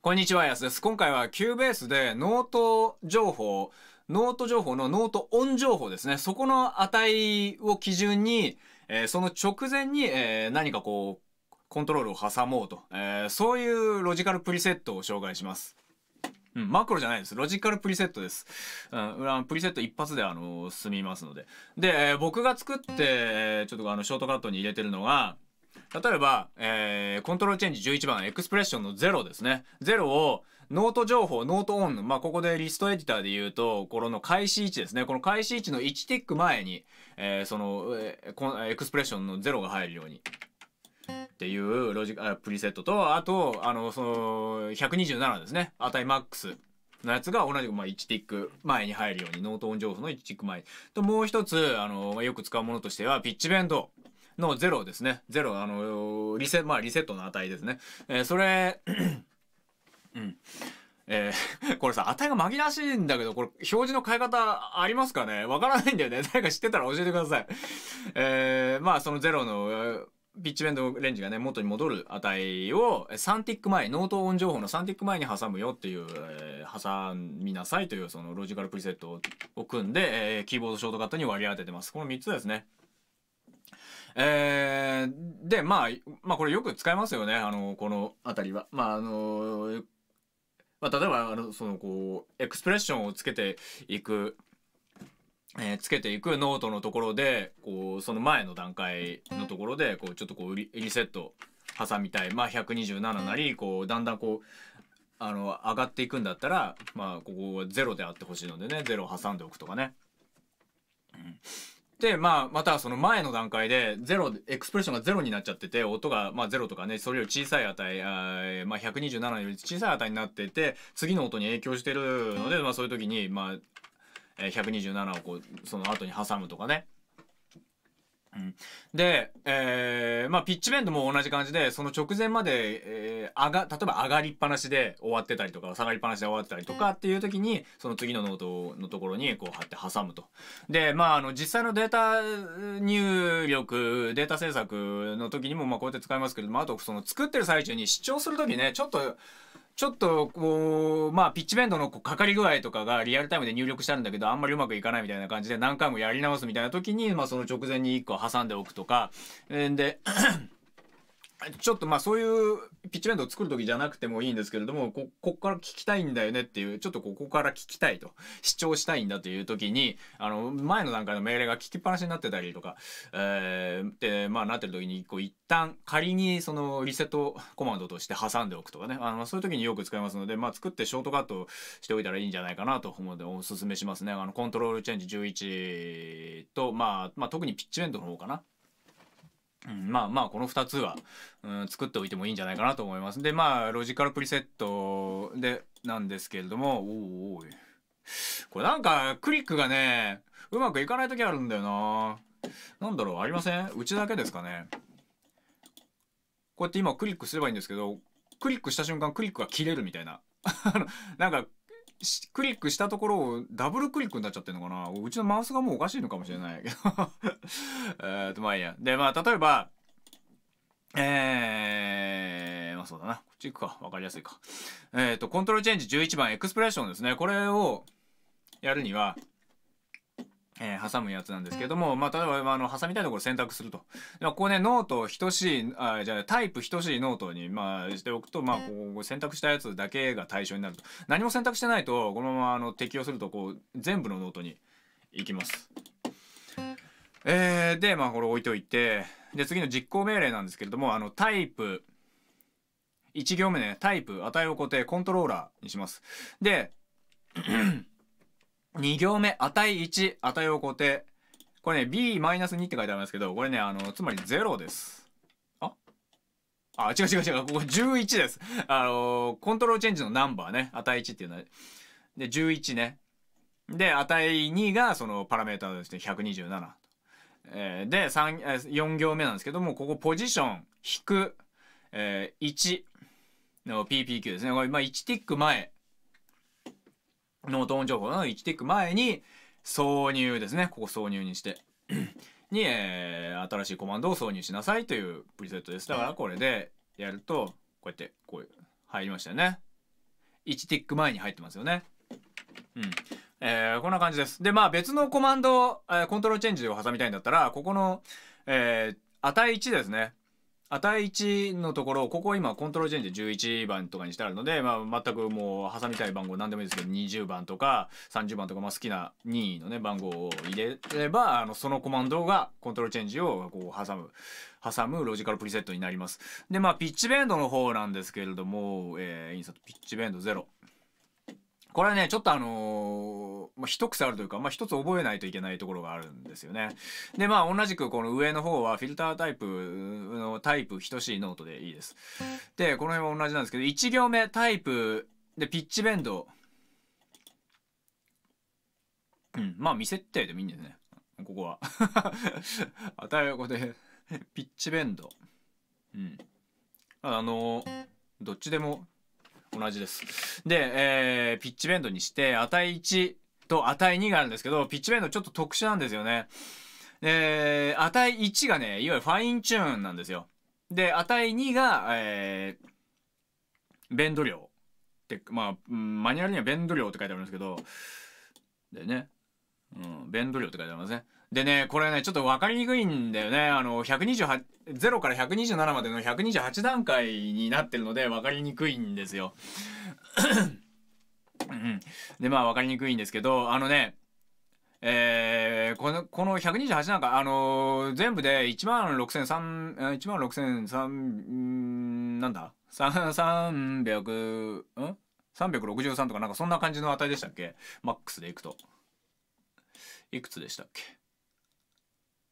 こんにちは、やです。今回は q u b a s e でノート情報、ノート情報のノートオン情報ですね。そこの値を基準に、えー、その直前に、えー、何かこう、コントロールを挟もうと、えー、そういうロジカルプリセットを紹介します。うん、マクロじゃないです。ロジカルプリセットです。うん、プリセット一発で、あの、済みますので。で、え僕が作って、ちょっとあの、ショートカットに入れてるのが、例えば、えー、コントロールチェンジ11番、エクスプレッションの0ですね。0を、ノート情報、ノートオン。まあ、ここでリストエディターで言うと、この開始位置ですね。この開始位置の1ティック前に、えー、その、えー、エクスプレッションの0が入るように。っていうロジあプリセットと、あと、あの、その、127ですね。値マックスのやつが同じく、まあ、1ティック前に入るように、ノートオン情報の1ティック前と、もう一つ、あの、よく使うものとしては、ピッチベンド。の0ですね。0、あの、リセ、まあリセットの値ですね。えー、それ、うん。えー、これさ、値が紛らわしいんだけど、これ、表示の変え方ありますかねわからないんだよね。誰か知ってたら教えてください。えー、まあ、その0の、ピッチベンドレンジがね、元に戻る値を、3ティック前、ノートオン情報の3ティック前に挟むよっていう、えー、挟みなさいという、そのロジカルプリセットを組んで、えー、キーボードショートカットに割り当ててます。この3つですね。えー、で、まあ、まあこれよく使いますよね、あの、この辺りは。まああの、まあ例えば、あの、そのこう、エクスプレッションをつけていく、えー、つけていくノートのところで、こう、その前の段階のところで、こう、ちょっとこうリ、リセット挟みたい。まあ127なり、こう、だんだんこう、あの、上がっていくんだったら、まあここはゼロであってほしいのでね、ゼロを挟んでおくとかね。うんで、まあ、またその前の段階で、ゼロ、エクスプレッションがゼロになっちゃってて、音が、まあ、ゼロとかね、それより小さい値、あまあ、127より小さい値になってて、次の音に影響してるので、まあ、そういう時に、まあ、127をこう、その後に挟むとかね。で、えー、まあ、ピッチベンドも同じ感じで、その直前まで、えー、上が、例えば上がりっぱなしで終わってたりとか、下がりっぱなしで終わってたりとかっていう時に、その次のノートのところにこう貼って挟むと。で、まあ、あの、実際のデータ入力、データ制作の時にも、まあ、こうやって使いますけれども、あと、その作ってる最中に視聴する時ね、ちょっと、ちょっとこうまあピッチベンドのこうかかり具合とかがリアルタイムで入力してあるんだけどあんまりうまくいかないみたいな感じで何回もやり直すみたいな時に、まあ、その直前に1個挟んでおくとか。でちょっとまあそういうピッチメントを作る時じゃなくてもいいんですけれども、こ、こから聞きたいんだよねっていう、ちょっとここから聞きたいと、主張したいんだという時に、あの、前の段階の命令が聞きっぱなしになってたりとか、えー、で、まあなってる時に、こう一旦仮にそのリセットコマンドとして挟んでおくとかね、あの、そういう時によく使いますので、まあ作ってショートカットしておいたらいいんじゃないかなと思うので、お勧めしますね。あの、コントロールチェンジ11と、まあ、まあ特にピッチメントの方かな。うん、まあまあこの2つは、うん、作っておいてもいいんじゃないかなと思います。でまあロジカルプリセットでなんですけれどもおおいこれなんかクリックがねうまくいかない時あるんだよな。なんだろうありませんうちだけですかねこうやって今クリックすればいいんですけどクリックした瞬間クリックが切れるみたいな なんかクリックしたところをダブルクリックになっちゃってるのかなうちのマウスがもうおかしいのかもしれないけど えっと、まあいいや。で、まあ、例えば、えー、まあそうだな。こっち行くか。わかりやすいか。えっ、ー、と、コントロールチェンジ11番、エクスプレッションですね。これをやるには、えー、挟むやつなんですけども、まあ、例えば、あの、挟みたいところを選択すると。ここね、ノート等しい、あじゃあ、タイプ等しいノートに、まあ、しておくと、まあ、こう、選択したやつだけが対象になると。何も選択してないと、このまま、あの、適用すると、こう、全部のノートに行きます。えー、で、まあ、これ置いといて、で、次の実行命令なんですけれども、あの、タイプ、1行目ね、タイプ、値を固定、コントローラーにします。で、2行目、値1、値を固定。これね、b-2 って書いてありますけど、これね、あの、つまり0です。ああ、違う違う違う。ここ11です。あのコントロールチェンジのナンバーね。値1っていうのは。で、11ね。で、値2がそのパラメータとして127。えー、で、え4行目なんですけども、ここポジション、引く、えー、1の PPQ ですね。これ、まあ、1ティック前。ノートン情報の1ティック前に、挿入ですね。ここ挿入にして。に、えー、新しいコマンドを挿入しなさいというプリセットです。だからこれでやると、こうやって、こう入りましたよね。1ティック前に入ってますよね。うん。えー、こんな感じです。で、まあ別のコマンド、えー、コントロールチェンジを挟みたいんだったら、ここの、えー、値1ですね。値1のところ、ここは今コントロールチェンジで11番とかにしてあるので、まあ全くもう挟みたい番号何でもいいですけど、20番とか30番とか、まあ好きな任意のね、番号を入れれば、あの、そのコマンドがコントロールチェンジをこう挟む、挟むロジカルプリセットになります。で、まあピッチベンドの方なんですけれども、えー、インサートピッチベンド0。これはね、ちょっとあのー、まあ、一癖あるというか、まあ、一つ覚えないといけないところがあるんですよね。で、まあ、同じくこの上の方はフィルタータイプのタイプ等しいノートでいいです。で、この辺は同じなんですけど、1行目タイプでピッチベンド。うん、まあ、未設定でもいいんですね。ここは。あたりこで、ピッチベンド。うん。あのー、どっちでも同じです。で、えー、ピッチベンドにして、値1と値2があるんですけど、ピッチベンドちょっと特殊なんですよね。えー、値1がね、いわゆるファインチューンなんですよ。で、値2が、えー、ベンド量。って、まあ、マニュアルにはベンド量って書いてあるんですけど、でね、うん、弁度量って書いてありますね。でね、これね、ちょっと分かりにくいんだよね。あの、128、0から127までの128段階になってるので分かりにくいんですよ。で、まあ分かりにくいんですけど、あのね、えー、この、この128なんか、あのー、全部で1万6 3三1万6 3 0なんだ ?300、ん ?363 とかなんかそんな感じの値でしたっけマックスでいくと。いくつでしたっけ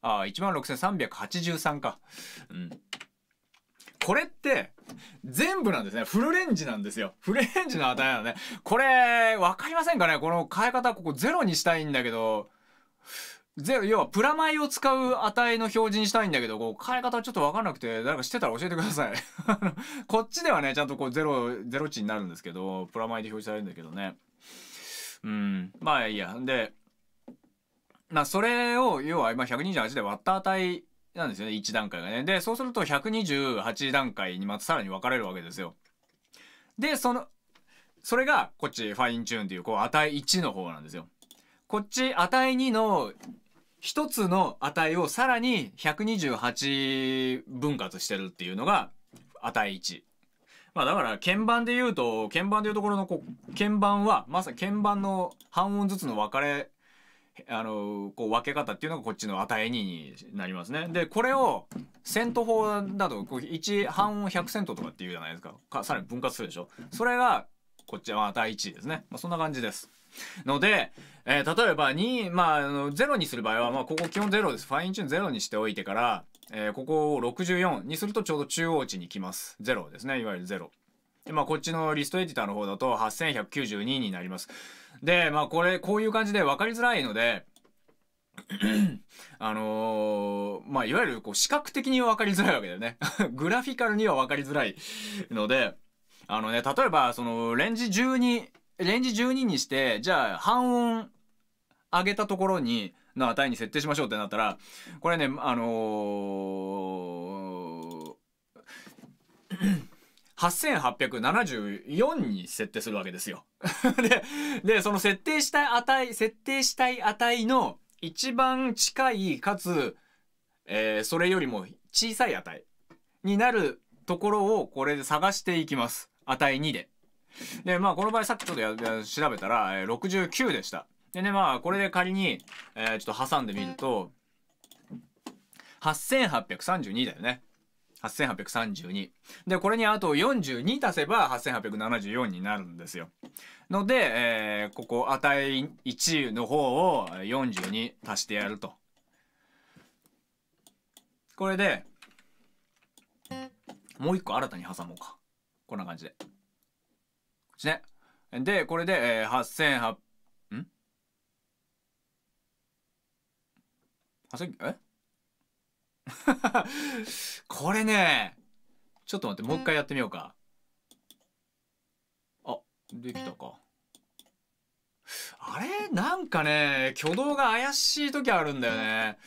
ああ、16,383か。うん。これって、全部なんですね。フルレンジなんですよ。フルレンジの値なのね。これ、分かりませんかねこの変え方、ここゼロにしたいんだけど、ゼロ、要はプラマイを使う値の表示にしたいんだけど、こう、変え方ちょっとわかんなくて、誰か知ってたら教えてください。こっちではね、ちゃんとこう、ゼロ、ゼロ値になるんですけど、プラマイで表示されるんだけどね。うん。まあ、いいや。で、まあ、それを要は今128で割った値なんですよね1段階がね。でそうすると128段階にまたさらに分かれるわけですよ。でそのそれがこっちファインチューンっていうこう値1の方なんですよ。こっち値2の1つの値をさらに128分割してるっていうのが値1。まあだから鍵盤で言うと鍵盤でいうところのこう鍵盤はまさ鍵盤の半音ずつの分かれあのこう分け方っていうのがこっちの値2になりますね。でこれをセント法だとこう1半音100セントとかっていうじゃないですかかさらに分割するでしょ。それがこっちは値1ですね。まあ、そんな感じです。ので、えー、例えば2、まあ、あの0にする場合は、まあ、ここ基本0です。ファインチューン0にしておいてから、えー、ここを64にするとちょうど中央値に来ます。0ですね。いわゆる0。で、まあ、こっちのリストエディターの方だと8192になります。で、まあ、これ、こういう感じで分かりづらいので、あのー、まあ、いわゆるこう視覚的には分かりづらいわけだよね。グラフィカルには分かりづらいので、あのね、例えば、その、レンジ12、レンジ12にして、じゃあ、半音上げたところに、の値に設定しましょうってなったら、これね、あのー8874に設定するわけですよ。で、で、その設定したい値、設定したい値の一番近いかつ、えー、それよりも小さい値になるところをこれで探していきます。値2で。で、まあこの場合さっきちょっとや調べたら、えー、69でした。でね、まあこれで仮に、えー、ちょっと挟んでみると、8832だよね。8832。で、これにあと42足せば8874になるんですよ。ので、えー、ここ値1の方を42足してやると。これで、もう一個新たに挟もうか。こんな感じで。こっちね。で、これで、えー、8800、ん ?8800、え これね、ちょっと待って、もう一回やってみようか。あ、できたか。あれなんかね、挙動が怪しい時あるんだよね。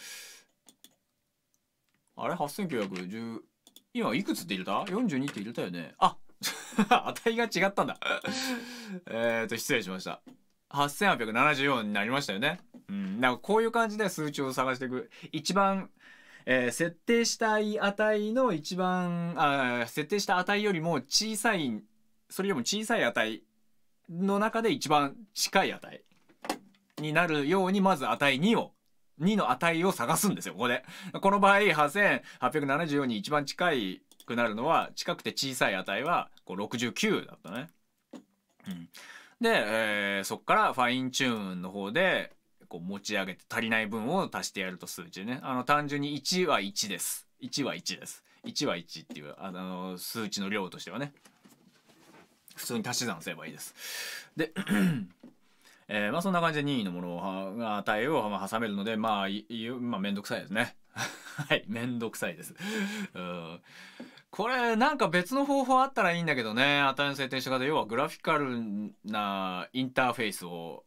あれ ?8910。今いくつって入れた ?42 って入れたよね。あ 値が違ったんだ えっと、失礼しました。8874になりましたよね。うん。なんかこういう感じで数値を探していく。一番えー、設定したい値の一番あ設定した値よりも小さいそれよりも小さい値の中で一番近い値になるようにまず値2を2の値を探すんですよここで この場合8874に一番近いくなるのは近くて小さい値はこう69だったね。うん、で、えー、そっからファインチューンの方でこう持ち上げて足りない分を足してやると数値ねあの単純に1は1です1は1です1は1っていうあの数値の量としてはね普通に足し算すればいいですでえー、まあそんな感じで任意のものを値を挟めるのでまあいまあ面倒くさいですね はい面倒くさいですうんこれなんか別の方法あったらいいんだけどね値の制定した方要はグラフィカルなインターフェースを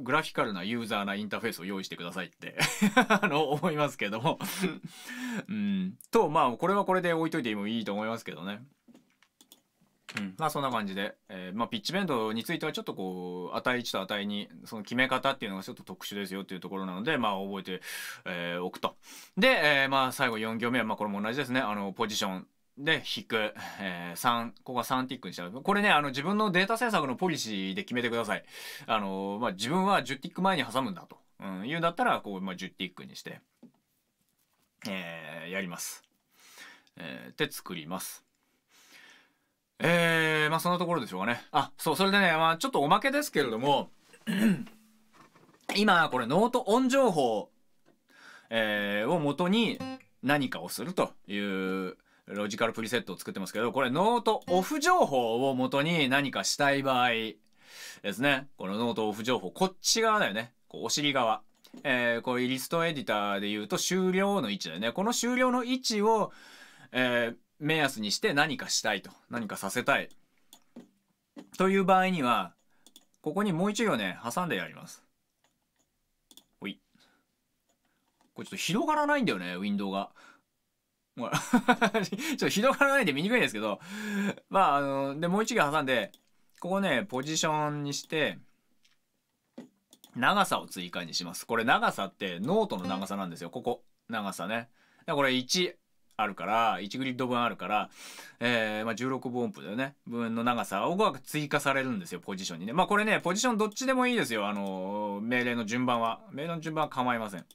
グラフィカルなユーザーなインターフェースを用意してくださいって あの、思いますけどもうん。と、まあ、これはこれで置いといてもいいと思いますけどね。うん、まあそんな感じで、えー、まあ、ピッチベンドについてはちょっとこう値1と値2その決め方っていうのがちょっと特殊ですよっていうところなのでまあ覚えて、えー、おくとで、えー、まあ最後4行目はまあこれも同じですねあのポジションで、引く。えー、3、ここは3ティックにしたこれね、あの、自分のデータ制作のポリシーで決めてください。あの、まあ、自分は10ティック前に挟むんだと。うん、いうんだったら、こう、まあ、10ティックにして、えー、やります。えー、で、作ります。えー、まあ、そんなところでしょうかね。あ、そう、それでね、まあ、ちょっとおまけですけれども、今、これ、ノートオン情報、えー、を元に何かをするという、ロジカルプリセットを作ってますけど、これノートオフ情報を元に何かしたい場合ですね。このノートオフ情報、こっち側だよね。こうお尻側。えー、こうリストエディターで言うと終了の位置だよね。この終了の位置を、えー、目安にして何かしたいと。何かさせたい。という場合には、ここにもう一行ね、挟んでやります。ほい。これちょっと広がらないんだよね、ウィンドウが。ほら ちょっと広がらないで見にくいんですけど、まあ、あの、で、もう一行挟んで、ここね、ポジションにして、長さを追加にします。これ長さってノートの長さなんですよ。ここ。長さね。だこれ1あるから、1グリッド分あるから、えー、まあ、16分音符だよね。分の長さは、が追加されるんですよ、ポジションにね。まあ、これね、ポジションどっちでもいいですよ。あの命令の順番は。命令の順番は構いません。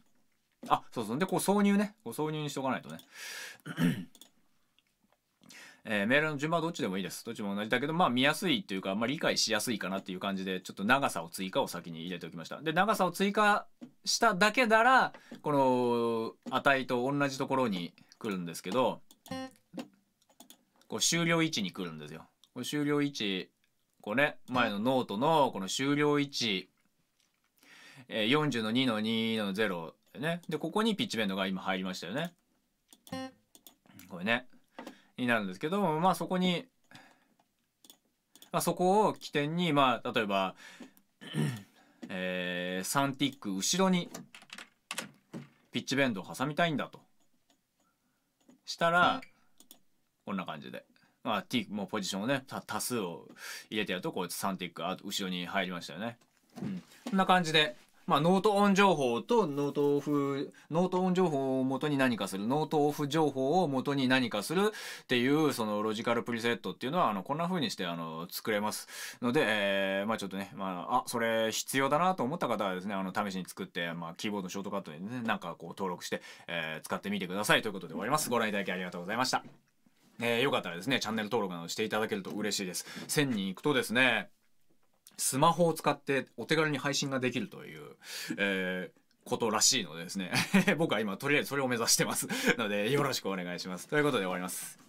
あそうそうでこう挿入ねこう挿入にしとかないとね えー、メールの順番はどっちでもいいです。どっちも同じだけど、まあ見やすいというか、まあ理解しやすいかなっていう感じで、ちょっと長さを追加を先に入れておきました。で、長さを追加しただけなら、この値と同じところに来るんですけど、こう終了位置に来るんですよ。これ終了位置、こうね、前のノートのこの終了位置、えー、40の2の2の0よね。で、ここにピッチベンドが今入りましたよね。これね。になるんですけども、まあそこに、まあ、そこを起点に、まあ例えば、えー、サンティック後ろにピッチベンドを挟みたいんだと。したら、こんな感じで。まあ、T、もうポジションをね、多数を入れてやると、こうやって3ティック、あ後ろに入りましたよね。うん。こんな感じで、まあ、ノートオン情報とノートオフ、ノートオン情報を元に何かする、ノートオフ情報を元に何かするっていう、そのロジカルプリセットっていうのは、あの、こんな風にして、あの、作れますので、えー、まあちょっとね、まあ、あ、それ必要だなと思った方はですね、あの、試しに作って、まあ、キーボードショートカットでね、なんかこう登録して、えー、使ってみてくださいということで終わります。ご覧いただきありがとうございました。えー、よかったらですね、チャンネル登録などしていただけると嬉しいです。1000人いくとですね、スマホを使ってお手軽に配信ができるという、えーことらしいのでですね 僕は今とりあえずそれを目指してます のでよろしくお願いしますということで終わります